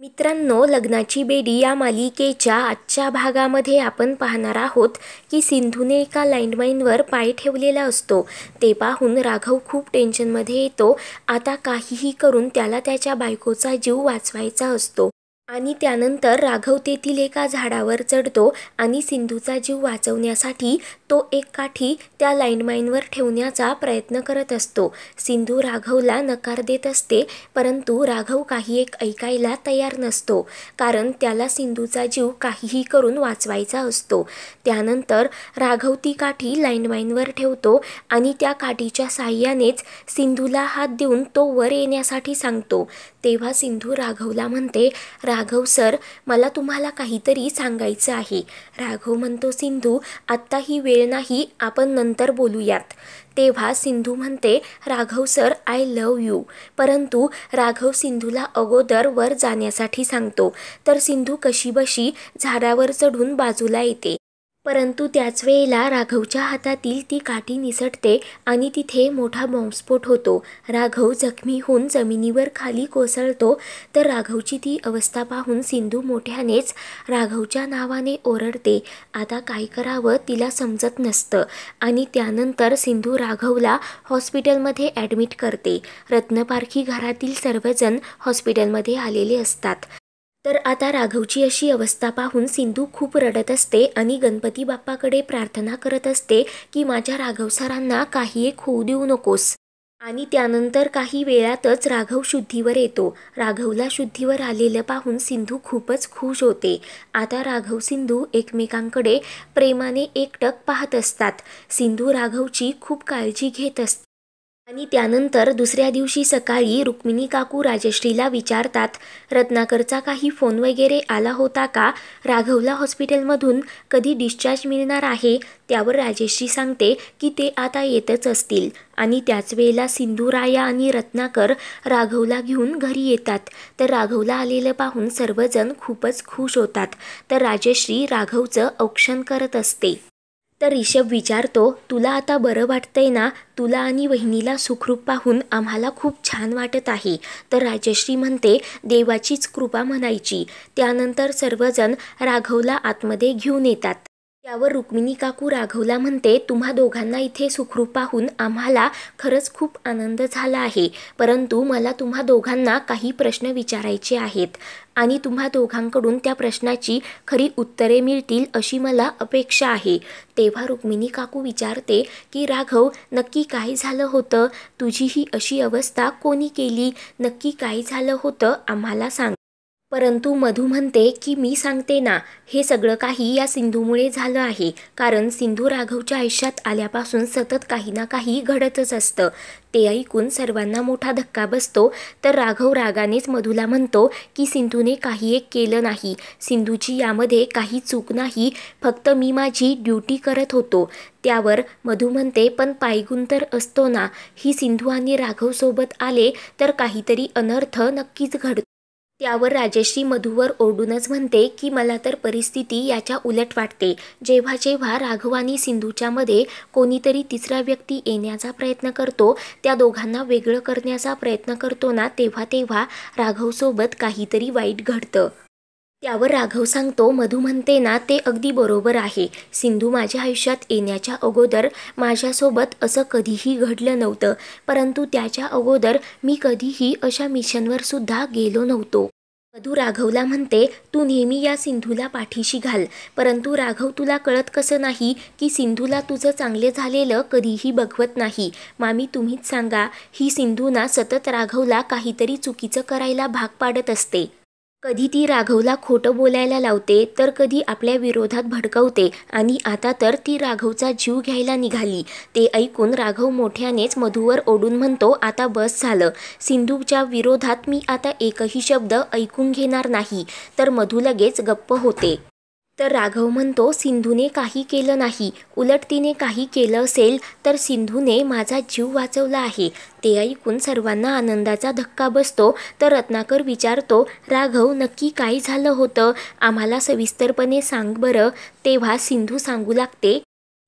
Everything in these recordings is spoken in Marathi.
मित्रांनो लग्नाची बेडी या मालिकेच्या आजच्या भागामध्ये आपण पाहणार आहोत की सिंधूने एका लँडमाईनवर पाय ठेवलेला असतो ते पाहून राघव खूप टेन्शनमध्ये येतो आता काहीही करून त्याला त्याच्या बायकोचा जीव वाचवायचा असतो आणि त्यानंतर राघव तेथील एका झाडावर चढतो आणि सिंधूचा जीव वाचवण्यासाठी तो एक काठी त्या लाईनमाईनवर ठेवण्याचा प्रयत्न करत असतो सिंधू राघवला नकार देत असते परंतु राघव काही एक ऐकायला तयार नसतो कारण त्याला सिंधूचा जीव काहीही करून वाचवायचा असतो त्यानंतर राघव ती काठी लाईनमाईनवर ठेवतो आणि त्या काठीच्या साह्यानेच सिंधूला हात देऊन तो वर येण्यासाठी सांगतो तेव्हा सिंधू राघवला म्हणते राघव सर मला तुम्हाला काहीतरी सांगायचं आहे राघव म्हणतो सिंधू आत्ता ही वेळ नाही आपण नंतर बोलूयात तेव्हा सिंधू म्हणते Raghav sir I love you परंतु राघव सिंधूला अगोदर वर जाण्यासाठी सांगतो तर सिंधू कशीबशी झाडावर चढून बाजूला येते परंतु त्याच वेळेला राघवच्या हातातील ती काठी निसटते आणि तिथे मोठा बॉम्बस्फोट होतो राघव जखमी होऊन जमिनीवर खाली कोसळतो तर राघवची ती अवस्था पाहून सिंधू मोठ्यानेच राघवच्या नावाने ओरडते आता काय करावं तिला समजत नसतं आणि त्यानंतर सिंधू राघवला हॉस्पिटलमध्ये ॲडमिट करते रत्नपारखी घरातील सर्वजण हॉस्पिटलमध्ये आलेले असतात तर आता राघवची अशी अवस्था पाहून सिंधू खूप रडत असते आणि गणपती बाप्पाकडे प्रार्थना करत असते की माझ्या राघव सरांना काही एक होऊ देऊ नकोस आणि त्यानंतर काही वेळातच राघव शुद्धीवर येतो राघवला शुद्धीवर आलेलं पाहून सिंधू खूपच खुश होते आता राघव सिंधू एकमेकांकडे प्रेमाने एकटक पाहत असतात सिंधू राघवची खूप काळजी घेत असते आणि त्यानंतर दुसऱ्या दिवशी सकाळी रुक्मिणी काकू राजश्रीला विचारतात रत्नाकरचा काही फोन वगैरे आला होता का राघवला हॉस्पिटलमधून कधी डिस्चार्ज मिळणार आहे त्यावर राजश्री सांगते की ते आता येतच असतील आणि त्याच वेळेला सिंधुराया आणि रत्नाकर राघवला घेऊन घरी येतात तर राघवला आलेलं पाहून सर्वजण खूपच खुश होतात तर राजश्री राघवचं औक्षण करत असते तर रिषभ विचारतो तुला आता बरं वाटतंय ना तुला आणि वहिनीला सुखरूप पाहून आम्हाला खूप छान वाटत आहे तर राजश्री म्हणते देवाचीच कृपा म्हणायची त्यानंतर सर्वजण राघवला आतमध्ये घेऊन येतात त्यावर रुक्मिणी काकू राघवला म्हणते तुम्हा दोघांना इथे सुखरूप पाहून आम्हाला खरंच खूप आनंद झाला आहे परंतु मला तुम्हा दोघांना काही प्रश्न विचारायचे आहेत आणि तुम्हा दोघांकडून त्या प्रश्नाची खरी उत्तरे मिळतील अशी मला अपेक्षा आहे तेव्हा रुक्मिणी काकू विचारते की राघव नक्की काय झालं होतं तुझी ही अशी अवस्था कोणी केली नक्की काय झालं होतं आम्हाला सांग परंतु मधू म्हणते की मी सांगते ना हे सगळं काही या सिंधूमुळे झालं आहे कारण सिंधू राघवच्या आयुष्यात आल्यापासून सतत काही ना काही घडतच असतं ते ऐकून सर्वांना मोठा धक्का बसतो तर राघव रागानेच मधूला म्हणतो की सिंधूने काही एक केलं नाही सिंधूची यामध्ये काही चूक नाही फक्त मी माझी ड्युटी करत होतो त्यावर मधू म्हणते पण पायगुण तर असतो ना ही सिंधू आणि राघवसोबत आले तर काहीतरी अनर्थ नक्कीच घडतो त्यावर राजश्री मधुवर ओरडूनच म्हणते की मला तर परिस्थिती याच्या उलट वाटते जेव्हा जेव्हा राघवानी सिंधूच्या मध्ये कोणीतरी तिसरा व्यक्ती येण्याचा प्रयत्न करतो त्या दोघांना वेगळं करण्याचा प्रयत्न करतो ना तेव्हा तेव्हा राघवसोबत काहीतरी वाईट घडतं त्यावर राघव सांगतो मधू म्हणते ना ते अगदी बरोबर आहे सिंधू माझ्या आयुष्यात येण्याच्या अगोदर माझ्यासोबत असं कधीही घडलं नव्हतं परंतु त्याच्या अगोदर मी कधीही अशा मिशनवर सुद्धा गेलो नव्हतो मधू राघवला म्हणते तू नेहमी या सिंधूला पाठीशी घाल परंतु राघव तुला कळत कसं नाही की सिंधूला तुझं चांगले झालेलं कधीही बघवत नाही मामी तुम्हीच सांगा ही सिंधूना सतत राघवला काहीतरी चुकीचं करायला भाग पाडत असते कधी ती राघवला खोटं बोलायला लावते तर कधी आपल्या विरोधात भडकवते आणि आता तर ती राघवचा जीव घ्यायला निघाली ते ऐकून राघव मोठ्यानेच मधूवर ओढून म्हणतो आता बस झालं सिंधूच्या विरोधात मी आता एकही शब्द ऐकून घेणार नाही तर मधू लगेच गप्प होते तर राघव म्हणतो सिंधूने काही केलं नाही उलट तिने काही केलं असेल तर सिंधूने माझा जीव वाचवला आहे ते ऐकून सर्वांना आनंदाचा धक्का बसतो तर रत्नाकर विचारतो राघव नक्की काय झालं होतं आम्हाला सविस्तरपणे सांग बरं तेव्हा सिंधू सांगू लागते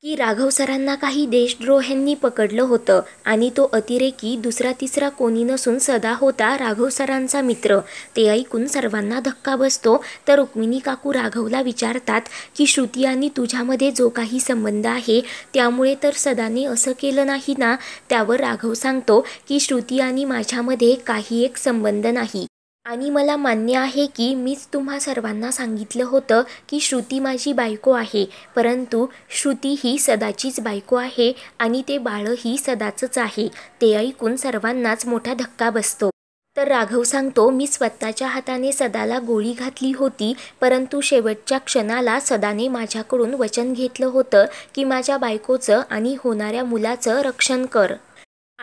की राघव सरांना काही देशद्रोह्यांनी पकडलं होतं आणि तो अतिरेकी दुसरा तिसरा कोणी नसून सदा होता राघव सरांचा मित्र ते ऐकून सर्वांना धक्का बसतो तर रुक्मिणी काकू राघवला विचारतात की श्रुती आणि तुझ्यामध्ये जो काही संबंध आहे त्यामुळे तर सदाने असं केलं नाही ना त्यावर राघव सांगतो की श्रुती आणि माझ्यामध्ये काही एक संबंध नाही आणि मला मान्य आहे की मीच तुम्हा सर्वांना सांगितलं होतं की श्रुती माझी बायको आहे परंतु श्रुती ही सदाचीच बायको आहे आणि ते बाळही सदाचंच आहे ते ऐकून सर्वांनाच मोठा धक्का बसतो तर राघव सांगतो मी स्वतःच्या हाताने सदाला गोळी घातली होती परंतु शेवटच्या क्षणाला सदाने माझ्याकडून वचन घेतलं होतं की माझ्या बायकोचं आणि होणाऱ्या मुलाचं रक्षण कर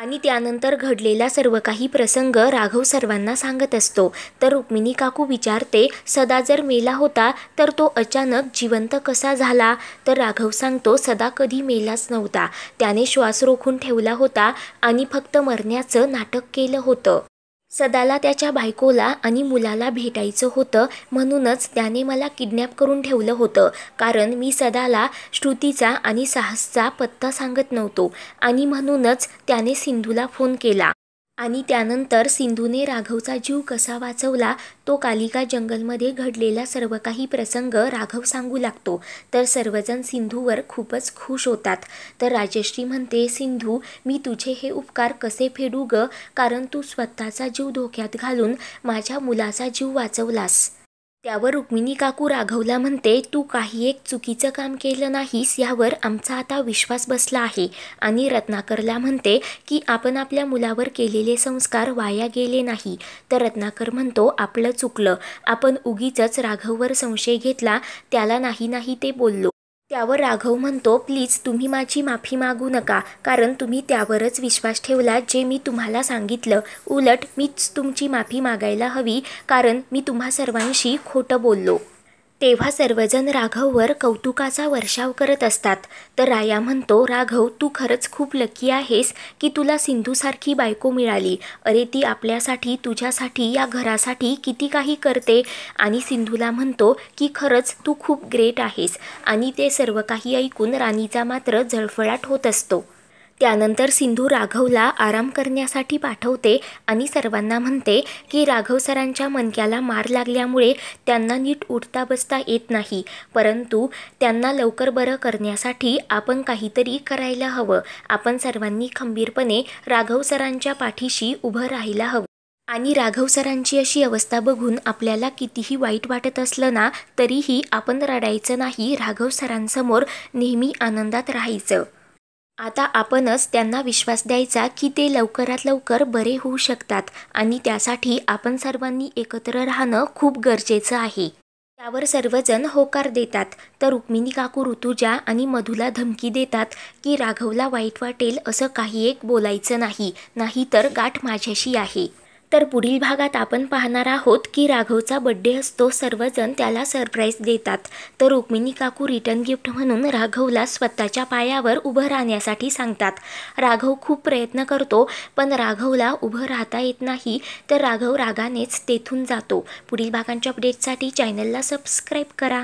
आणि त्यानंतर घडलेला सर्व काही प्रसंग राघव सर्वांना सांगत असतो तर रुक्मिणी काकू विचारते सदा जर मेला होता तर तो अचानक जिवंत कसा झाला तर राघव सांगतो सदा कधी मेलाच नव्हता त्याने श्वास रोखून ठेवला होता आणि फक्त मरण्याचं नाटक केलं होतं सदाला त्याच्या बायकोला आणि मुलाला भेटायचं होतं म्हणूनच त्याने मला किडनॅप करून ठेवलं होतं कारण मी सदाला श्रुतीचा आणि साहसचा पत्ता सांगत नव्हतो आणि म्हणूनच त्याने सिंधूला फोन केला आणि त्यानंतर सिंधूने राघवचा जीव कसा वाचवला तो कालिका जंगलमध्ये घडलेला सर्व काही प्रसंग राघव सांगू लागतो तर सर्वजण सिंधूवर खूपच खुश होतात तर राजश्री म्हणते सिंधू मी तुझे हे उपकार कसे फेडू ग कारण तू स्वतःचा जीव धोक्यात घालून माझ्या मुलाचा जीव वाचवलास त्यावर रुक्मिणी काकू राघवला म्हणते तू काही एक चुकीचं काम केलं नाहीस यावर आमचा आता विश्वास बसला आहे आणि रत्नाकरला म्हणते की आपण आपल्या मुलावर केलेले संस्कार वाया गेले नाही तर रत्नाकर म्हणतो आपलं चुकलं आपण उगीच राघववर संशय घेतला त्याला नाही नाही ते बोललो त्यावर राघव म्हणतो प्लीज तुम्ही माझी माफी मागू नका कारण तुम्ही त्यावरच विश्वास ठेवला जे मी तुम्हाला सांगितलं उलट मीच तुमची माफी मागायला हवी कारण मी तुम्हा सर्वांशी खोटं बोललो तेव्हा सर्वजण राघववर कौतुकाचा वर्षाव करत असतात तर राया म्हणतो राघव तू खरंच खूप लकी आहेस की तुला सिंधूसारखी बायको मिळाली अरे ती आपल्यासाठी तुझ्यासाठी या घरासाठी किती काही करते आणि सिंधूला म्हणतो की खरंच तू खूप ग्रेट आहेस आणि ते सर्व काही ऐकून राणीचा मात्र जळफळाट होत असतो त्यानंतर सिंधू राघवला आराम करण्यासाठी पाठवते आणि सर्वांना म्हणते की राघव सरांच्या मनक्याला मार लागल्यामुळे त्यांना नीट उठता बसता येत नाही परंतु त्यांना लवकर बरं करण्यासाठी आपण काहीतरी करायला हवं आपण सर्वांनी खंबीरपणे राघव सरांच्या पाठीशी उभं राहायला हवं आणि राघव सरांची अशी अवस्था बघून आपल्याला कितीही वाईट वाटत असलं ना तरीही आपण रडायचं नाही राघव सरांसमोर नेहमी आनंदात राहायचं आता आपणच त्यांना विश्वास द्यायचा की ते लवकरात लवकर बरे होऊ शकतात आणि त्यासाठी आपण सर्वांनी एकत्र राहणं खूप गरजेचं आहे त्यावर सर्वजण होकार देतात तर रुक्मिणी काकू ऋतुजा आणि मधूला धमकी देतात की राघवला वाईट वाटेल असं काही एक बोलायचं नाही नाहीतर गाठ माझ्याशी आहे तर पुढील भागात आपण पाहणार आहोत की राघवचा बड्डे असतो सर्वजण त्याला सरप्राईज देतात तर रुक्मिणी काकू रिटर्न गिफ्ट म्हणून राघवला स्वतःच्या पायावर उभं राहण्यासाठी सांगतात राघव खूप प्रयत्न करतो पण राघवला उभं राहता येत नाही तर राघव रागानेच तेथून जातो पुढील भागांच्या अपडेटसाठी चॅनलला सबस्क्राईब करा